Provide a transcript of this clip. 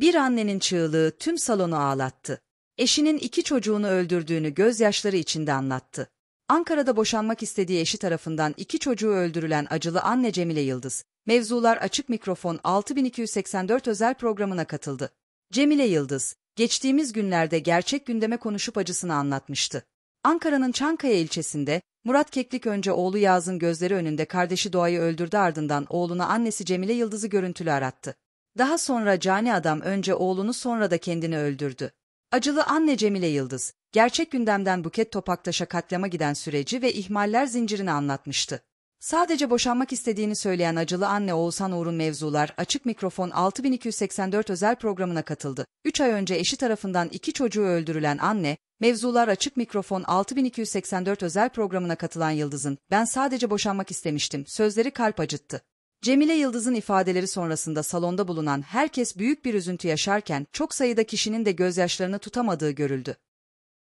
Bir annenin çığlığı tüm salonu ağlattı. Eşinin iki çocuğunu öldürdüğünü gözyaşları içinde anlattı. Ankara'da boşanmak istediği eşi tarafından iki çocuğu öldürülen acılı anne Cemile Yıldız, Mevzular Açık Mikrofon 6284 özel programına katıldı. Cemile Yıldız, geçtiğimiz günlerde gerçek gündeme konuşup acısını anlatmıştı. Ankara'nın Çankaya ilçesinde Murat Keklik önce oğlu Yaz'ın gözleri önünde kardeşi Doğa'yı öldürdü ardından oğluna annesi Cemile Yıldız'ı görüntülü arattı. Daha sonra cani adam önce oğlunu sonra da kendini öldürdü. Acılı anne Cemile Yıldız, gerçek gündemden Buket Topaktaş'a katlama giden süreci ve ihmaller zincirini anlatmıştı. Sadece boşanmak istediğini söyleyen acılı anne Oğuzhan Uğur'un mevzular açık mikrofon 6284 özel programına katıldı. 3 ay önce eşi tarafından iki çocuğu öldürülen anne, mevzular açık mikrofon 6284 özel programına katılan Yıldız'ın ben sadece boşanmak istemiştim sözleri kalp acıttı. Cemile Yıldız'ın ifadeleri sonrasında salonda bulunan herkes büyük bir üzüntü yaşarken çok sayıda kişinin de gözyaşlarını tutamadığı görüldü.